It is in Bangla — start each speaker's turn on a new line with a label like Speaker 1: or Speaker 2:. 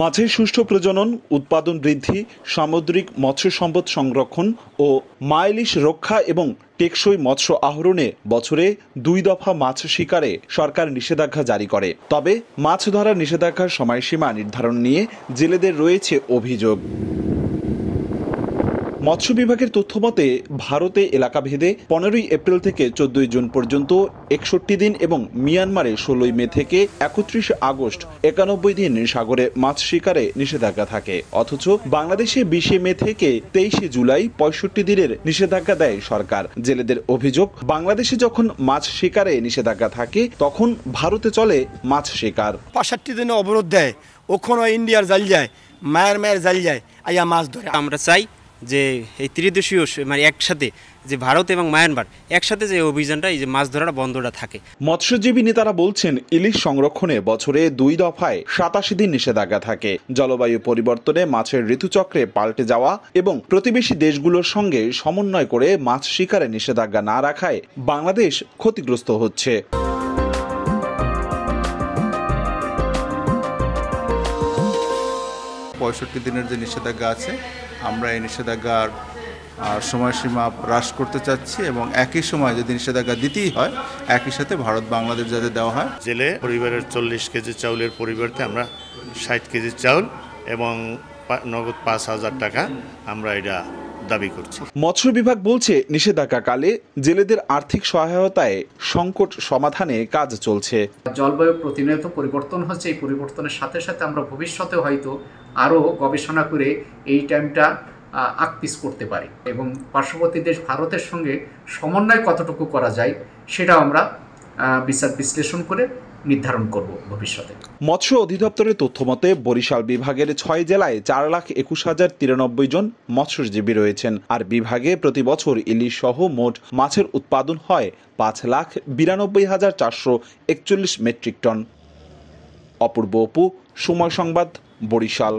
Speaker 1: মাছের সুষ্ঠু প্রজনন উৎপাদন বৃদ্ধি সামুদ্রিক মৎস্য সম্পদ সংরক্ষণ ও মাইলিশ রক্ষা এবং টেকসই মৎস্য আহরণে বছরে দুই দফা মাছ শিকারে সরকার নিষেধাজ্ঞা জারি করে তবে মাছ ধরার নিষেধাজ্ঞার সময়সীমা নির্ধারণ নিয়ে জেলেদের রয়েছে অভিযোগ মৎস্য বিভাগের তথ্য মতে ভারতে এলাকাভেদে পনেরোই এপ্রিল থেকে চোদ্দই জুন পর্যন্ত একষট্টি দিন এবং মিয়ানমারে ষোলোই মে থেকে একত্রিশে আগস্ট একানব্বই দিন সাগরে মাছ শিকারে নিষেধাজ্ঞা থাকে অথচ বাংলাদেশে বিশে মে থেকে তেইশে জুলাই পঁয়ষট্টি দিনের নিষেধাজ্ঞা দেয় সরকার জেলেদের অভিযোগ বাংলাদেশে যখন মাছ শিকারে নিষেধাজ্ঞা থাকে তখন ভারতে চলে মাছ
Speaker 2: শিকার পঁয়ষট্টি দিনে অবরোধ দেয় ওখানে ইন্ডিয়ার জাল যায় মায়ের মায়ের জাল যায় আইয়া মাছ ধরে আমরা চাই যে এই ত্রিদেশীয় মানে একসাথে যে ভারত এবং মায়ানমার একসাথে যে অভিযানটা এই যে মাছ ধরাটা বন্ধটা থাকে
Speaker 1: মৎস্যজীবী নেতারা বলছেন ইলিশ সংরক্ষণে বছরে দুই দফায় সাতাশি দিন নিষেধাজ্ঞা থাকে জলবায়ু পরিবর্তনে মাছের ঋতুচক্রে পাল্টে যাওয়া এবং প্রতিবেশী দেশগুলোর সঙ্গে সমন্বয় করে মাছ শিকারে নিষেধাজ্ঞা না রাখায় বাংলাদেশ ক্ষতিগ্রস্ত হচ্ছে
Speaker 3: পঁয়ষট্টি দিনের যে নিষেধাজ্ঞা আছে আমরা এই নিষেধাজ্ঞার সময়সীমা হ্রাস করতে চাচ্ছি এবং একই সময় যদি নিষেধাজ্ঞা দিতেই হয় একই সাথে ভারত বাংলাদেশ যাতে দেওয়া হয় জেলে পরিবারের চল্লিশ কেজি চাউলের পরিবর্তে আমরা ষাট কেজি চাউল এবং নগদ পাঁচ
Speaker 2: হাজার টাকা আমরা এটা দাবি করছি
Speaker 1: মৎস্য বিভাগ বলছে নিষেধাজ্ঞা কালে জেলেদের আর্থিক সহায়তায় সংকট সমাধানে কাজ চলছে
Speaker 2: জলবায়ু প্রতিনিয়ত পরিবর্তন হচ্ছে এই পরিবর্তনের সাথে সাথে আমরা ভবিষ্যতে হয়তো আরও গবেষণা করে এই টাইমটা আকপিস করতে পারি এবং পার্শ্ববর্তী দেশ ভারতের সঙ্গে সমন্বয় কতটুকু করা যায় সেটা আমরা বিচার বিশ্লেষণ করে নির্ধারণ করব ভবিষ্যতে
Speaker 1: মৎস্য অধিদপ্তরের তথ্য মতে বরিশাল বিভাগের ছয় জেলায় চার লাখ একুশ হাজার তিরানব্বই জন মৎস্যজীবী রয়েছেন আর বিভাগে প্রতি বছর ইলিশ সহ মোট মাছের উৎপাদন হয় পাঁচ লাখ বিরানব্বই হাজার চারশো একচল্লিশ মেট্রিক টন অপূর্ব অপু সময় সংবাদ বরিশাল